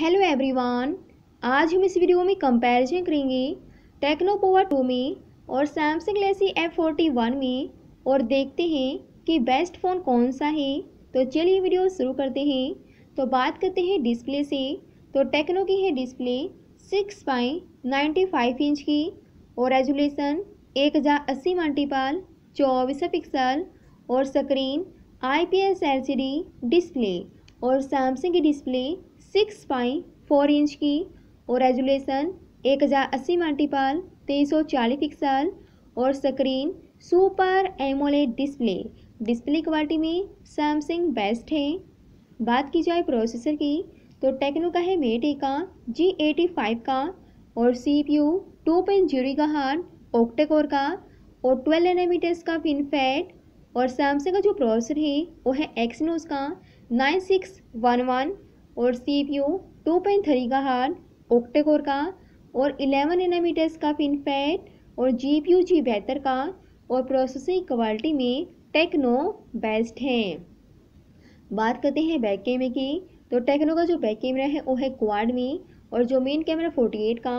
hello everyone आज हम इस वीडियो में कंपैरिजन करेंगे टेक्नो पोवर टू में और सैमसंग लेसी एफ फोर्टी वन में और देखते हैं कि बेस्ट फ़ोन कौन सा है तो चलिए वीडियो शुरू करते हैं तो बात करते हैं डिस्प्ले से तो टेक्नो की है display six by ninety five inch की और रेजुलेशन एक हज़ार अस्सी मल्टीपाल चौबीस पिक्सल और screen I P S L C D display और सैमसंग की display six pi four inch की और रेजुलेशन एक हज़ार अस्सी मल्टीपाल तेईस सौ चालीस पिक्सल और screen super AMOLED display display quality में सैमसंग बेस्ट है बात की जाए प्रोसेसर की तो टेक्नो का है मेटे का जी एटी फाइव का और C P U two point zero का हार्ड ओक्टेकोर का और ट्वेल्व एनामीटर्स का फिनफेट और सैमसंग का जो प्रोसेसर है वो है एक्सनोस का नाइन सिक्स वन वन और C P U two point three का हार्ड ओक्टेकोर का और इलेवन एनामीटर्स का फैट और जी पी यू जी बेहतर का और प्रोसेसिंग क्वालिटी में टेक्नो बेस्ट है बात करते हैं बैक कैमरे की तो टेक्नो का जो बैक कैमरा है वो है क्वाड में और जो मेन कैमरा फोर्टी एट का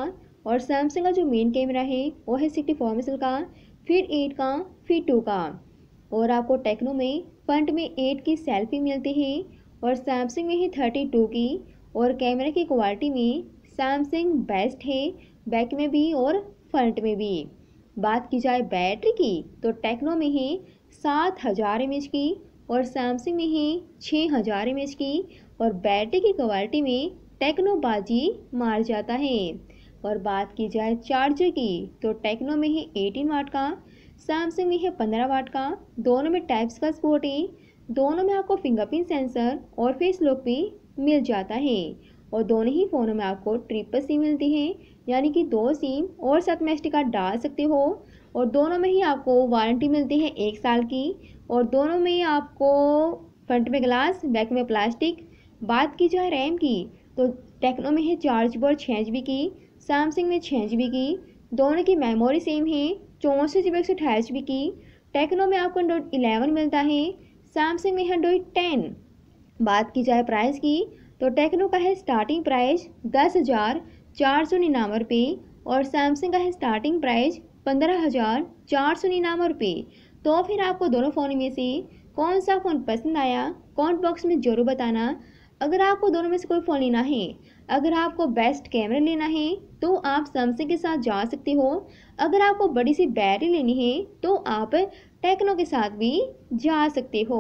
और सैमसंग का जो मेन कैमरा है वो है सिक्सटी फोर मिसल का फिर एट का फिर टू का और आपको टेक्नो में फ्रंट में एट की सेल्फी मिलती है और सैमसंग में ही थर्टी टू की और कैमरे की क्वालिटी में सैमसंग बेस्ट है बैक में भी और फ्रंट में भी बात की जाए बैटरी की तो टेक्नो में ही सात हज़ार एम की और सैमसंग में ही छः हज़ार एम की और बैटरी की क्वालिटी में टेक्नो बाजी मार जाता है और बात की जाए चार्जर की तो टेक्नो में ही एटीन वाट का सैमसंग में है पंद्रह वाट का दोनों में टाइप्स का स्पोर्ट है दोनों में आपको फिंगरप्रिंट सेंसर और फेस लॉक भी मिल जाता है और दोनों ही फ़ोनों में आपको ट्रिपल सिम मिलती है यानी कि दो सिम और साथ में एस कार्ड डाल सकते हो और दोनों में ही आपको वारंटी मिलती है एक साल की और दोनों में ही आपको फ्रंट में ग्लास बैक में प्लास्टिक बात की जाए रैम की तो टेक्नो में है चार जी और छः जी की सैमसंग में छः जी की दोनों की मेमोरी सेम है चौंसठ जी बी एक सौ अठाईस जी की टेक्नो में आपको एंड्रॉइड इलेवन मिलता है सैमसंग में है एंड्रॉयड टेन बात की जाए प्राइस की तो टेक्नो का है स्टार्टिंग प्राइस दस हज़ार चार सौ निन्यानवे रुपये और सैमसंग का है स्टार्टिंग प्राइस पंद्रह हज़ार चार सौ निन्यानवे रुपये तो फिर आपको दोनों फ़ोन में से कौन सा फ़ोन पसंद आया कॉमेंट बॉक्स में ज़रूर बताना अगर आपको दोनों में से कोई फ़ोन लेना है अगर आपको बेस्ट कैमरा लेना है तो आप सैमसंग के साथ जा सकते हो अगर आपको बड़ी सी बैटरी लेनी है तो आप टेक्नो के साथ भी जा सकते हो